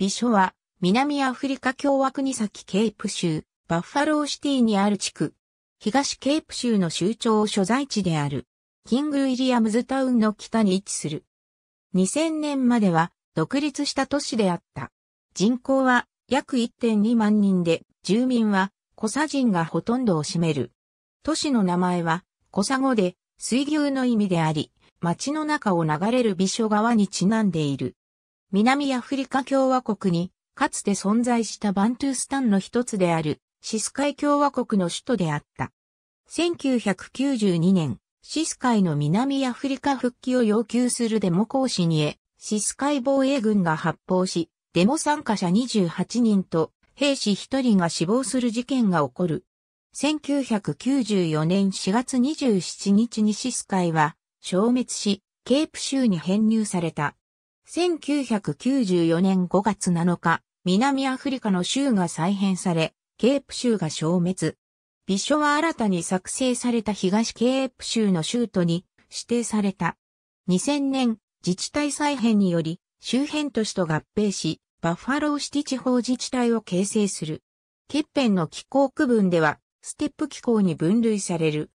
美書は、南アフリカ共和国先ケープ州、バッファローシティにある地区。東ケープ州の州庁所在地である。キング・ウィリアムズタウンの北に位置する。2000年までは独立した都市であった。人口は約1.2万人で、住民はコサ人がほとんどを占める。都市の名前はコサ語で水牛の意味であり、町の中を流れる美所川にちなんでいる。南アフリカ共和国に、かつて存在したバントゥースタンの一つである、シスカイ共和国の首都であった。1992年、シスカイの南アフリカ復帰を要求するデモ行使にへ、シスカイ防衛軍が発砲し、デモ参加者28人と兵士1人が死亡する事件が起こる。1994年4月27日にシスカイは消滅し、ケープ州に編入された。1994年5月7日、南アフリカの州が再編され、ケープ州が消滅。美書は新たに作成された東ケープ州の州都に指定された。2000年、自治体再編により、周辺都市と合併し、バッファローシティ地方自治体を形成する。ケッペンの気候区分では、ステップ気候に分類される。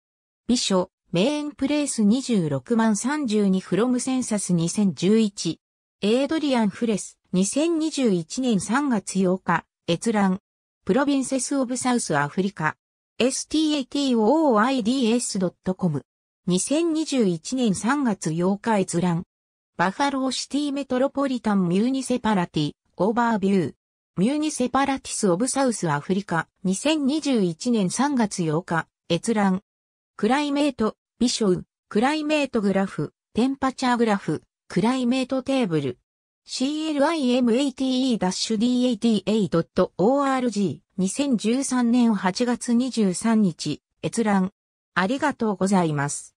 美書、メインプレイス26万32フロムセンサス2011。エイドリアン・フレス、2021年3月8日、閲覧。プロビンセス・オブ・サウス・アフリカ。statooids.com。2021年3月8日閲覧。バファローシティメトロポリタン・ミューニセパラティ、オーバービュー。ミューニセパラティス・オブ・サウス・アフリカ。2021年3月8日、閲覧。クライメート、ビショウ、クライメートグラフ、テンパチャーグラフ。クライメートテーブル。CLIMATE-DATA.org 2013年8月23日閲覧ありがとうございます。